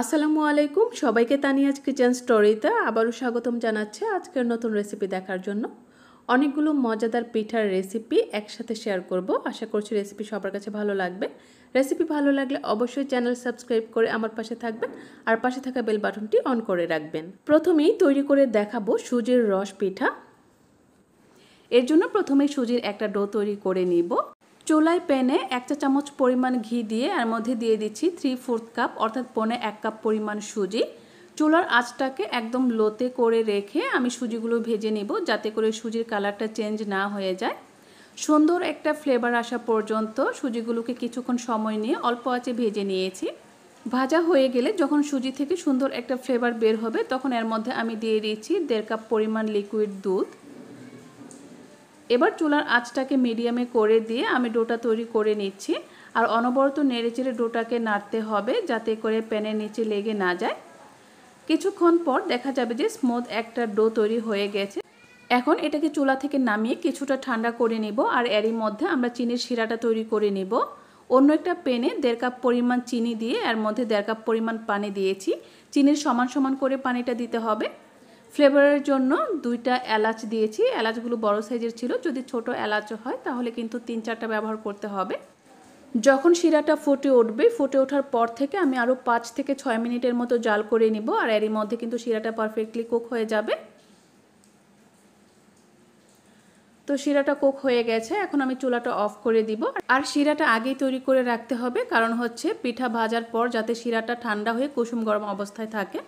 আসসালামু আলাইকুম সবাইকে তানিয়াজ কিচেন স্টোরিতে আবারও স্বাগতম জানাচ্ছে আজকের নতুন রেসিপি দেখার জন্য অনেকগুলো মজাদার পিঠার রেসিপি একসাথে শেয়ার করব আশা করছি রেসিপি সবার কাছে ভালো লাগবে রেসিপি ভালো লাগলে অবশ্যই চ্যানেল সাবস্ক্রাইব করে আমার পাশে থাকবেন আর পাশে থাকা বেল বাটনটি অন করে রাখবেন প্রথমেই তৈরি করে দেখাবো সুজির রস পিঠা এর জন্য প্রথমে সুজির একটা ডো তৈরি করে নিব চুলায় প্যানে এক চা চামচ পরিমাণ ঘি দিয়ে এর মধ্যে দিয়ে দিচ্ছি থ্রি ফোর্থ কাপ অর্থাৎ পনে এক কাপ পরিমাণ সুজি চুলার আঁচটাকে একদম লোতে করে রেখে আমি সুজিগুলো ভেজে নেব যাতে করে সুজির কালারটা চেঞ্জ না হয়ে যায় সুন্দর একটা ফ্লেভার আসা পর্যন্ত সুজিগুলোকে কিছুক্ষণ সময় নিয়ে অল্প আঁচে ভেজে নিয়েছি ভাজা হয়ে গেলে যখন সুজি থেকে সুন্দর একটা ফ্লেভার বের হবে তখন এর মধ্যে আমি দিয়ে দিচ্ছি দেড় কাপ পরিমাণ লিকুইড দুধ এবার চুলার আঁচটাকে মিডিয়ামে করে দিয়ে আমি ডোটা তৈরি করে নিচ্ছি আর অনবরত নেড়েচেড়ে ডোটাকে নাড়তে হবে যাতে করে প্যানের নিচে লেগে না যায় কিছুক্ষণ পর দেখা যাবে যে স্মুথ একটা ডো তৈরি হয়ে গেছে এখন এটাকে চুলা থেকে নামিয়ে কিছুটা ঠান্ডা করে নেব আর এরই মধ্যে আমরা চিনির শিরাটা তৈরি করে নেব অন্য একটা পেনে দেড় কাপ পরিমাণ চিনি দিয়ে এর মধ্যে দেড় কাপ পরিমাণ পানি দিয়েছি চিনির সমান সমান করে পানিটা দিতে হবে ফ্লেভারের জন্য দুইটা এলাচ দিয়েছি এলাচগুলো বড় সাইজের ছিল যদি ছোট এলাচ হয় তাহলে কিন্তু তিন চারটা ব্যবহার করতে হবে যখন শিরাটা ফুটে উঠবে ফুটে ওঠার পর থেকে আমি আরও পাঁচ থেকে ছয় মিনিটের মতো জাল করে নিব আর এরই মধ্যে কিন্তু শিরাটা পারফেক্টলি কুক হয়ে যাবে তো শিরাটা কোক হয়ে গেছে এখন আমি চুলাটা অফ করে দিব আর শিরাটা আগেই তৈরি করে রাখতে হবে কারণ হচ্ছে পিঠা ভাজার পর যাতে শিরাটা ঠান্ডা হয়ে কুসুম গরম অবস্থায় থাকে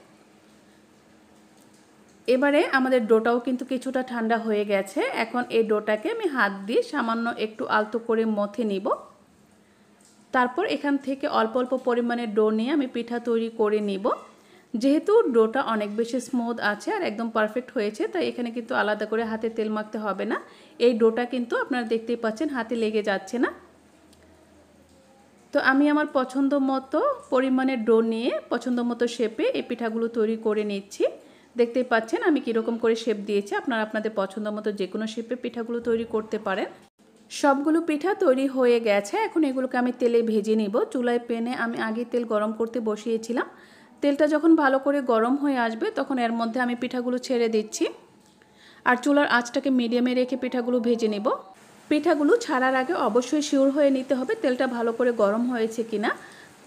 এবারে আমাদের ডোটাও কিন্তু কিছুটা ঠান্ডা হয়ে গেছে এখন এই ডোটাকে আমি হাত দিয়ে সামান্য একটু আলতো করে মথে নিব তারপর এখান থেকে অল্প অল্প পরিমাণে ডো নিয়ে আমি পিঠা তৈরি করে নিব যেহেতু ডোটা অনেক বেশি স্মুথ আছে আর একদম পারফেক্ট হয়েছে তাই এখানে কিন্তু আলাদা করে হাতে তেল মাখতে হবে না এই ডোটা কিন্তু আপনারা দেখতেই পাচ্ছেন হাতে লেগে যাচ্ছে না তো আমি আমার পছন্দ মতো পরিমাণে ডো নিয়ে পছন্দ মতো শেপে এই পিঠাগুলো তৈরি করে নিচ্ছি দেখতেই পাচ্ছেন আমি কীরকম করে শেপ দিয়েছি আপনারা আপনাদের পছন্দ মতো যে কোনো শেপে পিঠাগুলো তৈরি করতে পারেন সবগুলো পিঠা তৈরি হয়ে গেছে এখন এগুলোকে আমি তেলে ভেজে নিব চুলায় পেনে আমি আগে তেল গরম করতে বসিয়েছিলাম তেলটা যখন ভালো করে গরম হয়ে আসবে তখন এর মধ্যে আমি পিঠাগুলো ছেড়ে দিচ্ছি আর চুলার আঁচটাকে মিডিয়ামে রেখে পিঠাগুলো ভেজে নেব পিঠাগুলো ছাড়ার আগে অবশ্যই শিওর হয়ে নিতে হবে তেলটা ভালো করে গরম হয়েছে কিনা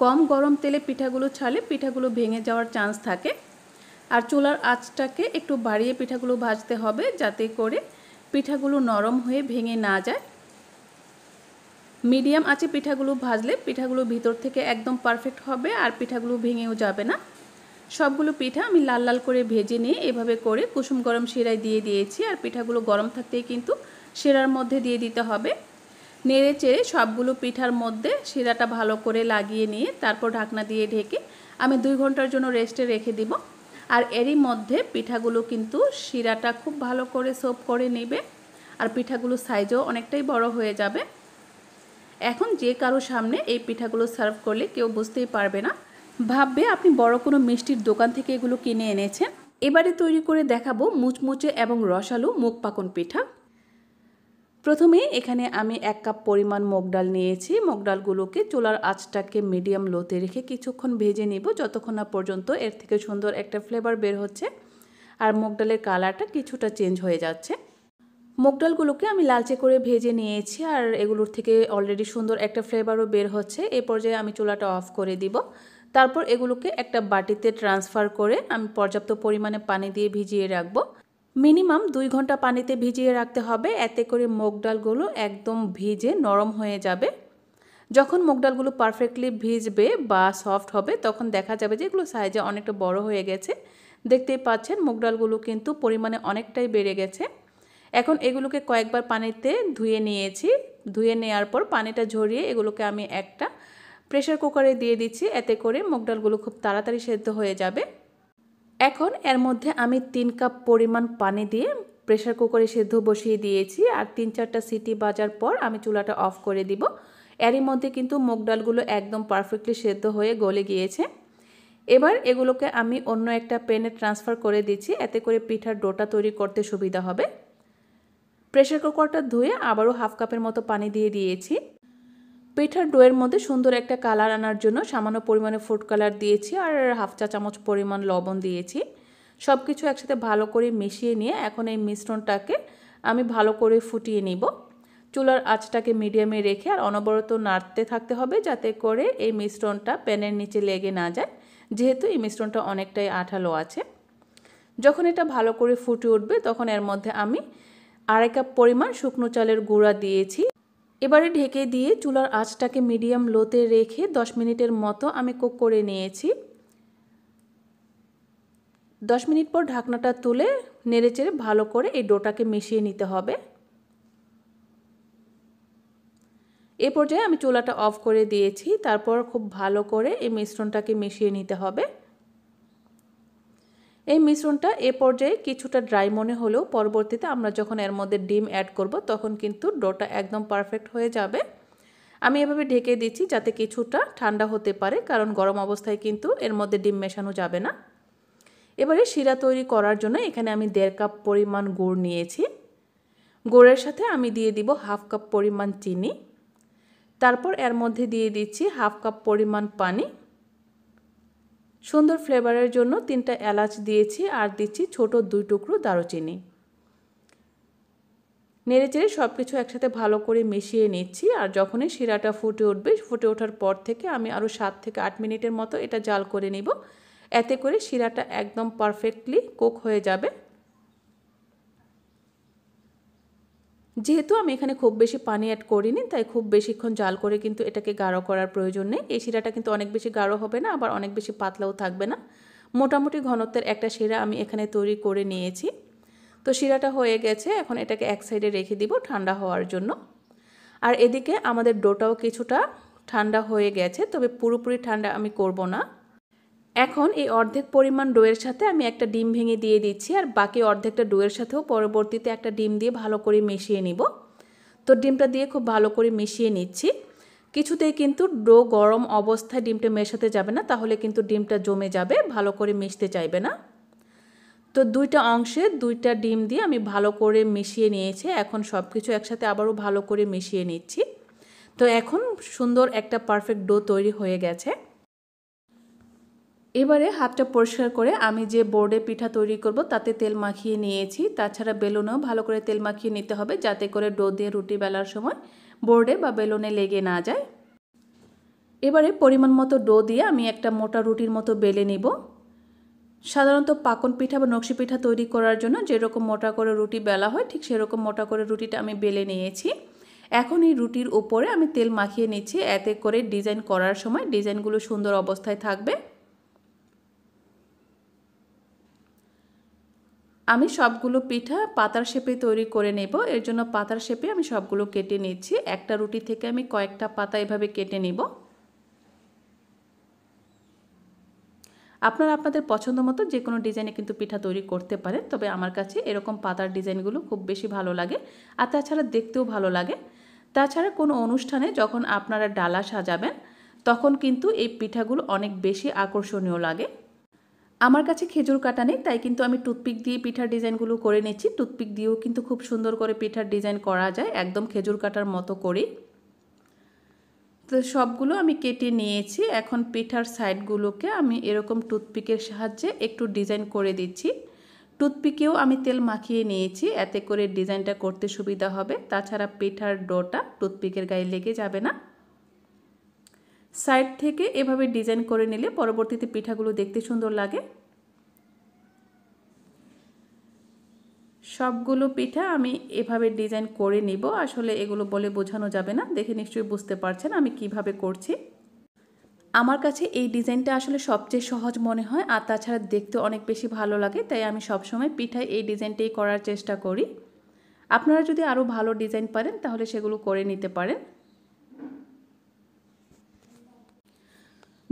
কম গরম তেলে পিঠাগুলো ছাড়লে পিঠাগুলো ভেঙে যাওয়ার চান্স থাকে আর চুলার আঁচটাকে একটু বাড়িয়ে পিঠাগুলো ভাজতে হবে যাতে করে পিঠাগুলো নরম হয়ে ভেঙে না যায় মিডিয়াম আঁচে পিঠাগুলো ভাজলে পিঠাগুলো ভিতর থেকে একদম পারফেক্ট হবে আর পিঠাগুলো ভেঙেও যাবে না সবগুলো পিঠা আমি লাল লাল করে ভেজে নিয়ে এভাবে করে কুসুম গরম শিরায় দিয়ে দিয়েছি আর পিঠাগুলো গরম থাকতেই কিন্তু শিরার মধ্যে দিয়ে দিতে হবে নেড়ে চেড়ে সবগুলো পিঠার মধ্যে শিরাটা ভালো করে লাগিয়ে নিয়ে তারপর ঢাকনা দিয়ে ঢেকে আমি দুই ঘন্টার জন্য রেস্টে রেখে দিব আর এরই মধ্যে পিঠাগুলো কিন্তু শিরাটা খুব ভালো করে সোপ করে নেবে আর পিঠাগুলো সাইজও অনেকটাই বড় হয়ে যাবে এখন যে কারো সামনে এই পিঠাগুলো সার্ভ করলে কেউ বুঝতেই পারবে না ভাববে আপনি বড় কোনো মিষ্টির দোকান থেকে এগুলো কিনে এনেছেন এবারে তৈরি করে দেখাবো মুচমুচে এবং রসালো মুখ পাকন পিঠা প্রথমে এখানে আমি এক কাপ পরিমাণ মুগ ডাল নিয়েছি মুগ ডালগুলোকে চুলার আঁচটাকে মিডিয়াম লোতে রেখে কিছুক্ষণ ভেজে নিব যতক্ষণ না পর্যন্ত এর থেকে সুন্দর একটা ফ্লেভার বের হচ্ছে আর মুগ ডালের কালারটা কিছুটা চেঞ্জ হয়ে যাচ্ছে মুগ ডালগুলোকে আমি লালচে করে ভেজে নিয়েছি আর এগুলোর থেকে অলরেডি সুন্দর একটা ফ্লেভারও বের হচ্ছে এ পর্যায়ে আমি চুলাটা অফ করে দিব তারপর এগুলোকে একটা বাটিতে ট্রান্সফার করে আমি পর্যাপ্ত পরিমাণে পানি দিয়ে ভিজিয়ে রাখবো মিনিমাম দুই ঘন্টা পানিতে ভিজিয়ে রাখতে হবে এতে করে মুগ ডালগুলো একদম ভিজে নরম হয়ে যাবে যখন মুগ ডালগুলো পারফেক্টলি ভিজবে বা সফট হবে তখন দেখা যাবে যে এগুলো সাইজে অনেকটা বড় হয়ে গেছে দেখতেই পাচ্ছেন মুগ ডালগুলো কিন্তু পরিমাণে অনেকটাই বেড়ে গেছে এখন এগুলোকে কয়েকবার পানিতে ধুয়ে নিয়েছি ধুয়ে নেওয়ার পর পানিটা ঝরিয়ে এগুলোকে আমি একটা প্রেশার কুকারে দিয়ে দিচ্ছি এতে করে মুগ ডালগুলো খুব তাড়াতাড়ি সেদ্ধ হয়ে যাবে এখন এর মধ্যে আমি তিন কাপ পরিমাণ পানি দিয়ে প্রেশার কুকারে সেদ্ধ বসিয়ে দিয়েছি আর তিন চারটা সিটি বাজার পর আমি চুলাটা অফ করে দিব এরই মধ্যে কিন্তু মুগ ডালগুলো একদম পারফেক্টলি সেদ্ধ হয়ে গলে গিয়েছে এবার এগুলোকে আমি অন্য একটা প্যানে ট্রান্সফার করে দিচ্ছি এতে করে পিঠার ডোটা তৈরি করতে সুবিধা হবে প্রেশার কুকারটা ধুয়ে আবারও হাফ কাপের মতো পানি দিয়ে দিয়েছি পিঠার ডোয়ের মধ্যে সুন্দর একটা কালার আনার জন্য সামান্য পরিমাণে ফুড কালার দিয়েছি আর হাফ চা চামচ পরিমাণ লবণ দিয়েছি সব কিছু একসাথে ভালো করে মিশিয়ে নিয়ে এখন এই মিশ্রণটাকে আমি ভালো করে ফুটিয়ে নিব চুলার আঁচটাকে মিডিয়ামে রেখে আর অনবরত নাড়তে থাকতে হবে যাতে করে এই মিশ্রণটা প্যানের নিচে লেগে না যায় যেহেতু এই মিশ্রণটা অনেকটাই আঠালো আছে যখন এটা ভালো করে ফুটে উঠবে তখন এর মধ্যে আমি আড়াই কাপ পরিমাণ শুকনো চালের গুঁড়া দিয়েছি এবারে ঢেকে দিয়ে চুলার আঁচটাকে মিডিয়াম লোতে রেখে দশ মিনিটের মতো আমি কুক করে নিয়েছি দশ মিনিট পর ঢাকনাটা তুলে নেড়েচেড়ে ভালো করে এই ডোটাকে মিশিয়ে নিতে হবে এ পর্যায়ে আমি চুলাটা অফ করে দিয়েছি তারপর খুব ভালো করে এই মিশ্রণটাকে মিশিয়ে নিতে হবে এই মিশ্রণটা এ পর্যায়ে কিছুটা ড্রাই মনে হলেও পরবর্তীতে আমরা যখন এর মধ্যে ডিম অ্যাড করব তখন কিন্তু ডোটা একদম পারফেক্ট হয়ে যাবে আমি এভাবে ঢেকে দিচ্ছি যাতে কিছুটা ঠান্ডা হতে পারে কারণ গরম অবস্থায় কিন্তু এর মধ্যে ডিম মেশানো যাবে না এবারে শিরা তৈরি করার জন্য এখানে আমি দেড় কাপ পরিমাণ গুড় নিয়েছি গুড়ের সাথে আমি দিয়ে দিব হাফ কাপ পরিমাণ চিনি তারপর এর মধ্যে দিয়ে দিচ্ছি হাফ কাপ পরিমাণ পানি সুন্দর ফ্লেভারের জন্য তিনটা এলাচ দিয়েছি আর দিচ্ছি ছোট দুই টুকরো দারুচিনি নেড়েচেড়ে সব কিছু একসাথে ভালো করে মিশিয়ে নিচ্ছি আর যখনই শিরাটা ফুটে উঠবে ফুটে ওঠার পর থেকে আমি আরও সাত থেকে আট মিনিটের মতো এটা জাল করে নিব এতে করে শিরাটা একদম পারফেক্টলি কুক হয়ে যাবে যেহেতু আমি এখানে খুব বেশি পানি অ্যাড করিনি তাই খুব বেশিক্ষণ জাল করে কিন্তু এটাকে গাঢ় করার প্রয়োজন নেই এই শিরাটা কিন্তু অনেক বেশি গাঢ় হবে না আবার অনেক বেশি পাতলাও থাকবে না মোটামুটি ঘনত্বের একটা শিরা আমি এখানে তৈরি করে নিয়েছি তো শিরাটা হয়ে গেছে এখন এটাকে এক সাইডে রেখে দিব ঠান্ডা হওয়ার জন্য আর এদিকে আমাদের ডোটাও কিছুটা ঠান্ডা হয়ে গেছে তবে পুরোপুরি ঠান্ডা আমি করব না এখন এই অর্ধেক পরিমাণ ডোয়ের সাথে আমি একটা ডিম ভেঙে দিয়ে দিচ্ছি আর বাকি অর্ধেকটা ডোয়ের সাথেও পরবর্তীতে একটা ডিম দিয়ে ভালো করে মিশিয়ে নিব তো ডিমটা দিয়ে খুব ভালো করে মিশিয়ে নিচ্ছি কিছুতেই কিন্তু ডো গরম অবস্থায় ডিমটা মেশাতে যাবে না তাহলে কিন্তু ডিমটা জমে যাবে ভালো করে মিশতে চাইবে না তো দুইটা অংশে দুইটা ডিম দিয়ে আমি ভালো করে মিশিয়ে নিয়েছি এখন সব কিছু একসাথে আবারও ভালো করে মিশিয়ে নিচ্ছি তো এখন সুন্দর একটা পারফেক্ট ডো তৈরি হয়ে গেছে এবারে হাতটা পরিষ্কার করে আমি যে বোর্ডে পিঠা তৈরি করব তাতে তেল মাখিয়ে নিয়েছি তাছাড়া বেলুনেও ভালো করে তেল মাখিয়ে নিতে হবে যাতে করে ডো দিয়ে রুটি বেলার সময় বোর্ডে বা বেলুনে লেগে না যায় এবারে পরিমাণ মতো ডো দিয়ে আমি একটা মোটা রুটির মতো বেলে নিব সাধারণত পাকন পিঠা বা নকশি পিঠা তৈরি করার জন্য যেরকম মোটা করে রুটি বেলা হয় ঠিক সেরকম মোটা করে রুটিটা আমি বেলে নিয়েছি এখন এই রুটির উপরে আমি তেল মাখিয়ে নিচ্ছি এতে করে ডিজাইন করার সময় ডিজাইনগুলো সুন্দর অবস্থায় থাকবে আমি সবগুলো পিঠা পাতার শেপে তৈরি করে নেব এর জন্য পাতার শেপে আমি সবগুলো কেটে নিচ্ছি একটা রুটি থেকে আমি কয়েকটা পাতা এভাবে কেটে নেব আপনারা আপনাদের পছন্দ মতো যে কোনো ডিজাইনে কিন্তু পিঠা তৈরি করতে পারেন তবে আমার কাছে এরকম পাতার ডিজাইনগুলো খুব বেশি ভালো লাগে আর তাছাড়া দেখতেও ভালো লাগে তাছাড়া কোনো অনুষ্ঠানে যখন আপনারা ডালা সাজাবেন তখন কিন্তু এই পিঠাগুলো অনেক বেশি আকর্ষণীয় লাগে আমার কাছে খেজুর কাটা নেই তাই কিন্তু আমি টুথপিক দিয়ে পিঠার ডিজাইনগুলো করে নিচ্ছি টুথপিক দিয়েও কিন্তু খুব সুন্দর করে পিঠার ডিজাইন করা যায় একদম খেজুর কাটার মতো করি তো সবগুলো আমি কেটে নিয়েছি এখন পিঠার সাইডগুলোকে আমি এরকম টুথপিকের সাহায্যে একটু ডিজাইন করে দিচ্ছি টুথপিকেও আমি তেল মাখিয়ে নিয়েছি এতে করে ডিজাইনটা করতে সুবিধা হবে তাছাড়া পিঠার ডোটা টুথপিকের গায়ে লেগে যাবে না সাইড থেকে এভাবে ডিজাইন করে নিলে পরবর্তীতে পিঠাগুলো দেখতে সুন্দর লাগে সবগুলো পিঠা আমি এভাবে ডিজাইন করে নিব আসলে এগুলো বলে বোঝানো যাবে না দেখে নিশ্চয়ই বুঝতে পারছেন আমি কিভাবে করছি আমার কাছে এই ডিজাইনটা আসলে সবচেয়ে সহজ মনে হয় আর তাছাড়া দেখতে অনেক বেশি ভালো লাগে তাই আমি সবসময় পিঠায় এই ডিজাইনটাই করার চেষ্টা করি আপনারা যদি আরও ভালো ডিজাইন পারেন তাহলে সেগুলো করে নিতে পারেন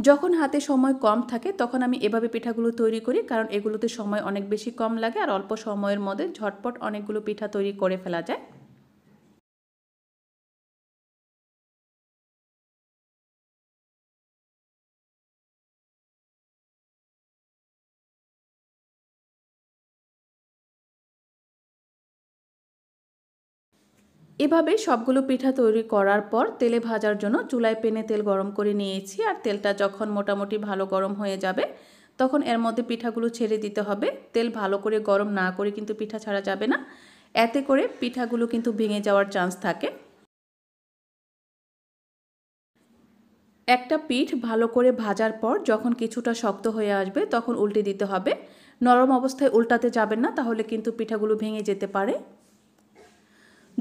যখন হাতে সময় কম থাকে তখন আমি এভাবে পিঠাগুলো তৈরি করি কারণ এগুলোতে সময় অনেক বেশি কম লাগে আর অল্প সময়ের মধ্যে ঝটপট অনেকগুলো পিঠা তৈরি করে ফেলা যায় এভাবে সবগুলো পিঠা তৈরি করার পর তেলে ভাজার জন্য চুলায় পেনে তেল গরম করে নিয়েছি আর তেলটা যখন মোটামুটি ভালো গরম হয়ে যাবে তখন এর মধ্যে পিঠাগুলো ছেড়ে দিতে হবে তেল ভালো করে গরম না করে কিন্তু পিঠা ছাড়া যাবে না এতে করে পিঠাগুলো কিন্তু ভেঙে যাওয়ার চান্স থাকে একটা পিঠ ভালো করে ভাজার পর যখন কিছুটা শক্ত হয়ে আসবে তখন উল্টে দিতে হবে নরম অবস্থায় উল্টাতে যাবেন না তাহলে কিন্তু পিঠাগুলো ভেঙে যেতে পারে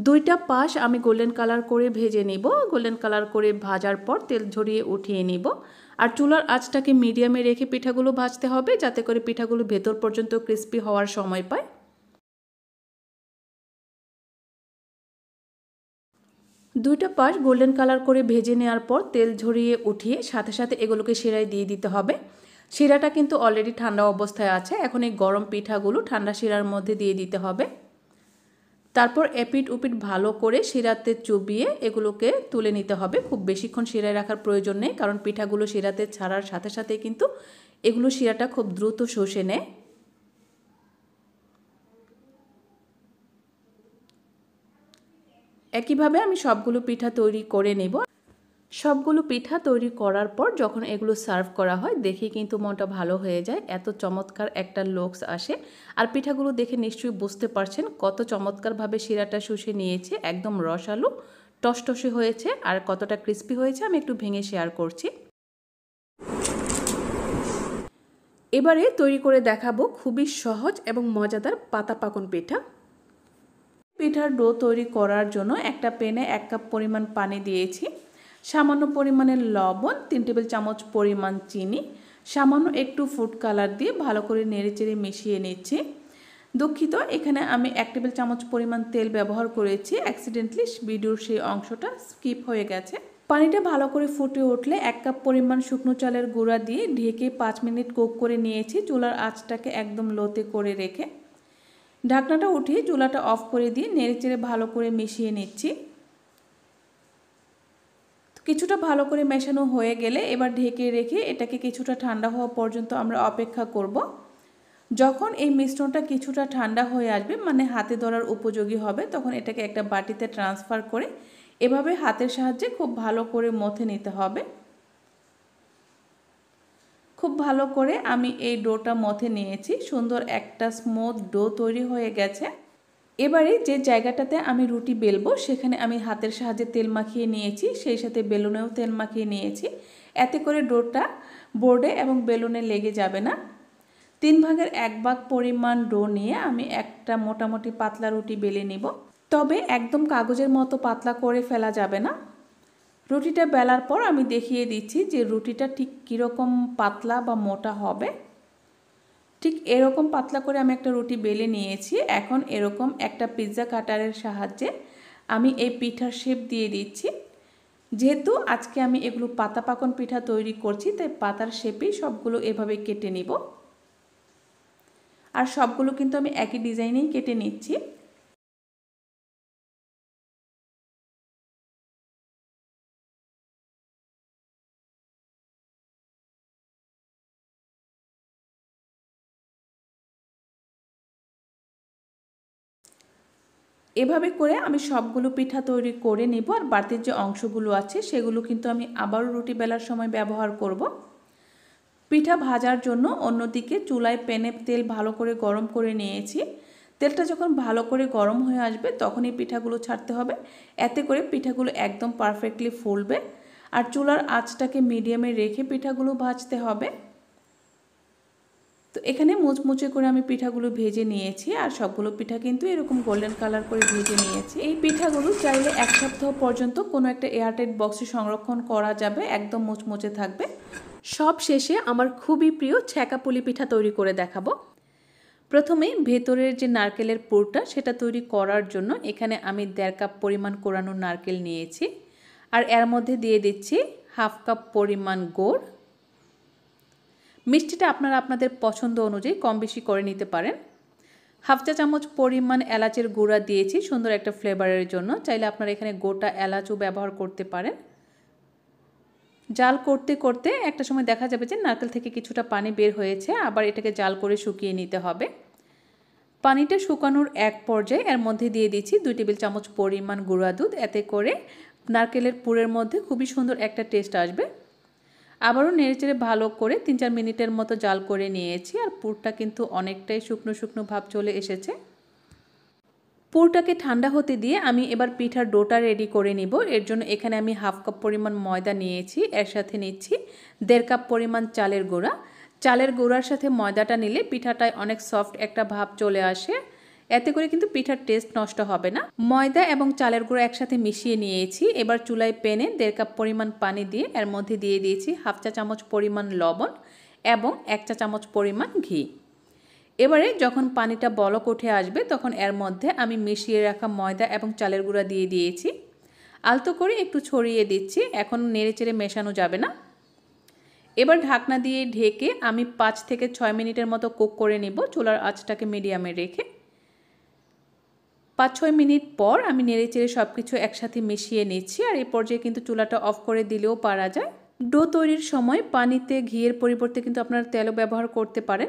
দুইটা পাশ আমি গোল্ডেন কালার করে ভেজে নিব গোল্ডেন কালার করে ভাজার পর তেল ঝরিয়ে উঠিয়ে নিব আর চুলার আঁচটাকে মিডিয়ামে রেখে পিঠাগুলো ভাজতে হবে যাতে করে পিঠাগুলো ভেতর পর্যন্ত ক্রিস্পি হওয়ার সময় পায় দুইটা পাশ গোল্ডেন কালার করে ভেজে নেওয়ার পর তেল ঝরিয়ে উঠিয়ে সাথে সাথে এগুলোকে শিরায় দিয়ে দিতে হবে শিরাটা কিন্তু অলরেডি ঠান্ডা অবস্থায় আছে এখন এই গরম পিঠাগুলো ঠান্ডা শিরার মধ্যে দিয়ে দিতে হবে তারপর এপিট উপিট ভালো করে শিরাতে চুবিয়ে এগুলোকে তুলে নিতে হবে খুব বেশিক্ষণ শিরায় রাখার প্রয়োজন নেই কারণ পিঠাগুলো শিরাতে ছাড়ার সাথে সাথে কিন্তু এগুলো শিরাটা খুব দ্রুত শোষে নেয় একইভাবে আমি সবগুলো পিঠা তৈরি করে নেব সবগুলো পিঠা তৈরি করার পর যখন এগুলো সার্ভ করা হয় দেখে কিন্তু মনটা ভালো হয়ে যায় এত চমৎকার একটা লোকস আসে আর পিঠাগুলো দেখে নিশ্চয়ই বুঝতে পারছেন কত চমৎকারভাবে শিরাটা শুষে নিয়েছে একদম রসালো টসটসে হয়েছে আর কতটা ক্রিস্পি হয়েছে আমি একটু ভেঙে শেয়ার করছি এবারে তৈরি করে দেখাবো খুবই সহজ এবং মজাদার পাতা পাকন পিঠা পিঠার ডো তৈরি করার জন্য একটা পেনে এক কাপ পরিমাণ পানি দিয়েছি সামান্য পরিমাণের লবণ তিন টেবিল চামচ পরিমাণ চিনি সামান্য একটু ফুড কালার দিয়ে ভালো করে চেড়ে মিশিয়ে নিচ্ছি দুঃখিত এখানে আমি এক টেবিল চামচ পরিমাণ তেল ব্যবহার করেছি অ্যাক্সিডেন্টলি ভিডিওর সেই অংশটা স্কিপ হয়ে গেছে পানিটা ভালো করে ফুটে উঠলে এক কাপ পরিমাণ শুকনো চালের গুঁড়া দিয়ে ঢেকে পাঁচ মিনিট কোক করে নিয়েছি চুলার আঁচটাকে একদম লোতে করে রেখে ঢাকনাটা উঠিয়ে চুলাটা অফ করে দিয়ে চেড়ে ভালো করে মিশিয়ে নিচ্ছি কিছুটা ভালো করে মেশানো হয়ে গেলে এবার ঢেকে রেখে এটাকে কিছুটা ঠান্ডা হওয়া পর্যন্ত আমরা অপেক্ষা করব যখন এই মিশ্রণটা কিছুটা ঠান্ডা হয়ে আসবে মানে হাতে ধরার উপযোগী হবে তখন এটাকে একটা বাটিতে ট্রান্সফার করে এভাবে হাতের সাহায্যে খুব ভালো করে মথে নিতে হবে খুব ভালো করে আমি এই ডোটা মথে নিয়েছি সুন্দর একটা স্মুথ ডো তৈরি হয়ে গেছে এবারে যে জায়গাটাতে আমি রুটি বেলবো সেখানে আমি হাতের সাহায্যে তেল মাখিয়ে নিয়েছি সেই সাথে বেলুনেও তেল মাখিয়ে নিয়েছি এতে করে ডোটা বোর্ডে এবং বেলুনে লেগে যাবে না তিন ভাগের এক ভাগ পরিমাণ ডো নিয়ে আমি একটা মোটামুটি পাতলা রুটি বেলে নিব তবে একদম কাগজের মতো পাতলা করে ফেলা যাবে না রুটিটা বেলার পর আমি দেখিয়ে দিচ্ছি যে রুটিটা ঠিক কীরকম পাতলা বা মোটা হবে ঠিক এরকম পাতলা করে আমি একটা রুটি বেলে নিয়েছি এখন এরকম একটা পিৎজা কাটারের সাহায্যে আমি এই পিঠার শেপ দিয়ে দিচ্ছি যেহেতু আজকে আমি এগুলো পাতা পাকন পিঠা তৈরি করছি তাই পাতার শেপেই সবগুলো এভাবে কেটে নিব আর সবগুলো কিন্তু আমি একই ডিজাইনেই কেটে নিচ্ছি এভাবে করে আমি সবগুলো পিঠা তৈরি করে নেব আর বাড়তির যে অংশগুলো আছে সেগুলো কিন্তু আমি আবারও রুটি বেলার সময় ব্যবহার করব। পিঠা ভাজার জন্য অন্যদিকে চুলায় প্যানে তেল ভালো করে গরম করে নিয়েছি তেলটা যখন ভালো করে গরম হয়ে আসবে তখনই পিঠাগুলো ছাড়তে হবে এতে করে পিঠাগুলো একদম পারফেক্টলি ফুলবে আর চুলার আঁচটাকে মিডিয়ামে রেখে পিঠাগুলো ভাজতে হবে তো এখানে মুচমুচে করে আমি পিঠাগুলো ভেজে নিয়েছি আর সবগুলো পিঠা কিন্তু এরকম গোল্ডেন কালার করে ভেজে নিয়েছি এই পিঠাগুলো চাইলে এক সপ্তাহ পর্যন্ত কোনো একটা এয়ারটাইট বক্সে সংরক্ষণ করা যাবে একদম মুচমুচে থাকবে সব শেষে আমার খুবই প্রিয় ছ্যাঁকা পুলি পিঠা তৈরি করে দেখাবো প্রথমে ভেতরের যে নারকেলের পুরটা সেটা তৈরি করার জন্য এখানে আমি দেড় কাপ পরিমাণ কোরানো নারকেল নিয়েছি আর এর মধ্যে দিয়ে দিচ্ছি হাফ কাপ পরিমাণ গোড় মিষ্টিটা আপনারা আপনাদের পছন্দ অনুযায়ী কম বেশি করে নিতে পারেন হাফ চা চামচ পরিমাণ এলাচের গুঁড়া দিয়েছি সুন্দর একটা ফ্লেভারের জন্য চাইলে আপনারা এখানে গোটা এলাচও ব্যবহার করতে পারেন জাল করতে করতে একটা সময় দেখা যাবে যে নারকেল থেকে কিছুটা পানি বের হয়েছে আবার এটাকে জাল করে শুকিয়ে নিতে হবে পানিটা শুকানোর এক পর্যায়ে এর মধ্যে দিয়ে দিচ্ছি দুই টেবিল চামচ পরিমাণ গুঁড়া দুধ এতে করে নারকেলের পুরের মধ্যে খুবই সুন্দর একটা টেস্ট আসবে আবারও নেড়েচেড়ে ভালো করে তিন চার মিনিটের মতো জাল করে নিয়েছি আর পুরটা কিন্তু অনেকটাই শুকনো শুকনো ভাব চলে এসেছে পুরটাকে ঠান্ডা হতে দিয়ে আমি এবার পিঠার ডোটা রেডি করে নিব এর জন্য এখানে আমি হাফ কাপ পরিমাণ ময়দা নিয়েছি এর সাথে নিচ্ছি দেড় কাপ পরিমাণ চালের গোড়া চালের গোড়ার সাথে ময়দাটা নিলে পিঠাটায় অনেক সফট একটা ভাব চলে আসে এতে করে কিন্তু পিঠার টেস্ট নষ্ট হবে না ময়দা এবং চালের গুঁড়ো একসাথে মিশিয়ে নিয়েছি এবার চুলায় পেনে দেড় কাপ পরিমাণ পানি দিয়ে এর মধ্যে দিয়ে দিয়েছি হাফ চা চামচ পরিমাণ লবণ এবং এক চা চামচ পরিমাণ ঘি এবারে যখন পানিটা বলক উঠে আসবে তখন এর মধ্যে আমি মিশিয়ে রাখা ময়দা এবং চালের গুঁড়া দিয়ে দিয়েছি আলতো করে একটু ছড়িয়ে দিচ্ছি এখন চেড়ে মেশানো যাবে না এবার ঢাকনা দিয়ে ঢেকে আমি পাঁচ থেকে ছয় মিনিটের মতো কুক করে নিব চুলার আঁচটাকে মিডিয়ামে রেখে পাঁচ ছয় মিনিট পর আমি নেড়েচেড়ে সব কিছু একসাথে মিশিয়ে নিচ্ছি আর এই পর্যায়ে কিন্তু চুলাটা অফ করে দিলেও পারা যায় ডো তৈরির সময় পানিতে ঘিয়ের পরিবর্তে কিন্তু আপনারা তেলও ব্যবহার করতে পারেন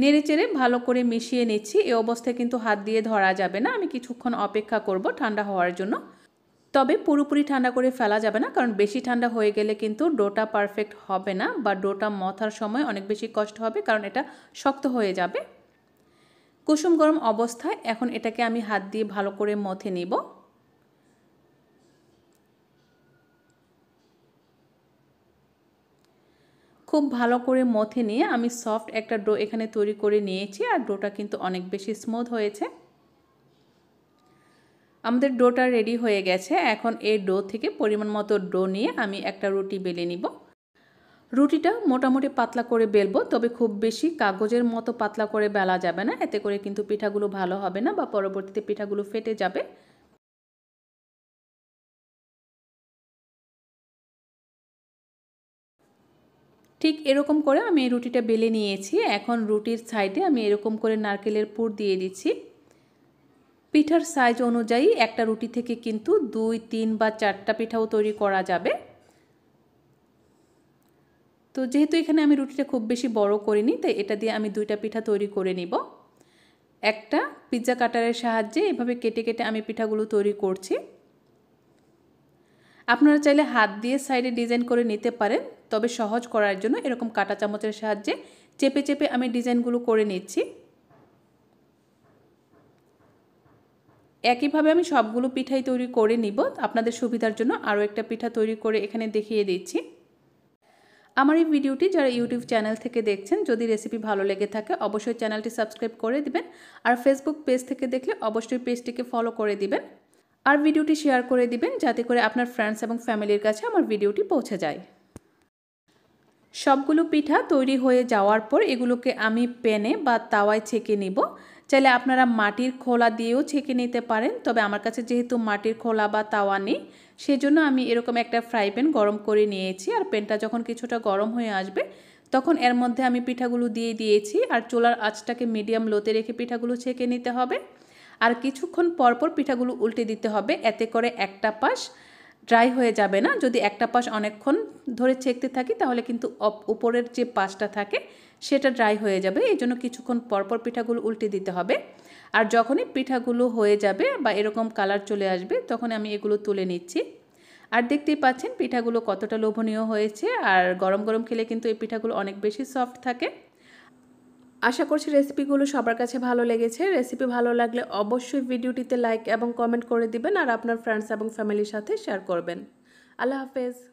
নেড়েচেড়ে ভালো করে মিশিয়ে নিচ্ছি এ অবস্থায় কিন্তু হাত দিয়ে ধরা যাবে না আমি কিছুক্ষণ অপেক্ষা করব ঠান্ডা হওয়ার জন্য তবে পুরোপুরি ঠান্ডা করে ফেলা যাবে না কারণ বেশি ঠান্ডা হয়ে গেলে কিন্তু ডোটা পারফেক্ট হবে না বা ডোটা মথার সময় অনেক বেশি কষ্ট হবে কারণ এটা শক্ত হয়ে যাবে কুসুম গরম অবস্থায় এখন এটাকে আমি হাত দিয়ে ভালো করে মথে নেব খুব ভালো করে মথে নিয়ে আমি সফট একটা ডো এখানে তৈরি করে নিয়েছি আর ডোটা কিন্তু অনেক বেশি স্মুথ হয়েছে আমাদের ডোটা রেডি হয়ে গেছে এখন এই ডো থেকে পরিমাণ মতো ডো নিয়ে আমি একটা রুটি বেলে নিব রুটিটা মোটামুটি পাতলা করে বেলবো তবে খুব বেশি কাগজের মতো পাতলা করে বেলা যাবে না এতে করে কিন্তু পিঠাগুলো ভালো হবে না বা পরবর্তীতে পিঠাগুলো ফেটে যাবে ঠিক এরকম করে আমি এই রুটিটা বেলে নিয়েছি এখন রুটির সাইডে আমি এরকম করে নারকেলের পুর দিয়ে দিচ্ছি পিঠার সাইজ অনুযায়ী একটা রুটি থেকে কিন্তু দুই তিন বা চারটা পিঠাও তৈরি করা যাবে তো যেহেতু এখানে আমি রুটিটা খুব বেশি বড় করিনি তাই এটা দিয়ে আমি দুইটা পিঠা তৈরি করে নিব একটা পিৎজা কাটারের সাহায্যে এভাবে কেটে কেটে আমি পিঠাগুলো তৈরি করছি আপনারা চাইলে হাত দিয়ে সাইডে ডিজাইন করে নিতে পারেন তবে সহজ করার জন্য এরকম কাটা চামচের সাহায্যে চেপে চেপে আমি ডিজাইনগুলো করে নিচ্ছি একইভাবে আমি সবগুলো পিঠাই তৈরি করে নিব আপনাদের সুবিধার জন্য আরও একটা পিঠা তৈরি করে এখানে দেখিয়ে দিচ্ছি আমার এই ভিডিওটি যারা ইউটিউব চ্যানেল থেকে দেখছেন যদি রেসিপি ভালো লেগে থাকে অবশ্যই চ্যানেলটি সাবস্ক্রাইব করে দিবেন আর ফেসবুক পেজ থেকে দেখলে অবশ্যই পেজটিকে ফলো করে দিবেন আর ভিডিওটি শেয়ার করে দিবেন যাতে করে আপনার ফ্রেন্ডস এবং ফ্যামিলির কাছে আমার ভিডিওটি পৌঁছে যায় সবগুলো পিঠা তৈরি হয়ে যাওয়ার পর এগুলোকে আমি পেনে বা তাওয়ায় ছেঁকে নিব চাইলে আপনারা মাটির খোলা দিয়েও ছেঁকে নিতে পারেন তবে আমার কাছে যেহেতু মাটির খোলা বা তাওয়া নেই সেজন্য আমি এরকম একটা ফ্রাই প্যান গরম করে নিয়েছি আর প্যানটা যখন কিছুটা গরম হয়ে আসবে তখন এর মধ্যে আমি পিঠাগুলো দিয়ে দিয়েছি আর চোলার আঁচটাকে মিডিয়াম লোতে রেখে পিঠাগুলো ছেঁকে নিতে হবে আর কিছুক্ষণ পরপর পিঠাগুলো উল্টে দিতে হবে এতে করে একটা পাশ ড্রাই হয়ে যাবে না যদি একটা পাশ অনেকক্ষণ ধরে ছেঁকতে থাকি তাহলে কিন্তু উপরের যে পাশটা থাকে সেটা ড্রাই হয়ে যাবে এই জন্য কিছুক্ষণ পরপর পিঠাগুলো উল্টে দিতে হবে আর যখনই পিঠাগুলো হয়ে যাবে বা এরকম কালার চলে আসবে তখন আমি এগুলো তুলে নিচ্ছি আর দেখতেই পাচ্ছেন পিঠাগুলো কতটা লোভনীয় হয়েছে আর গরম গরম খেলে কিন্তু এই পিঠাগুলো অনেক বেশি সফট থাকে আশা করছি রেসিপিগুলো সবার কাছে ভালো লেগেছে রেসিপি ভালো লাগলে অবশ্যই ভিডিওটিতে লাইক এবং কমেন্ট করে দিবেন আর আপনার ফ্রেন্ডস এবং ফ্যামিলির সাথে শেয়ার করবেন আল্লাহ হাফেজ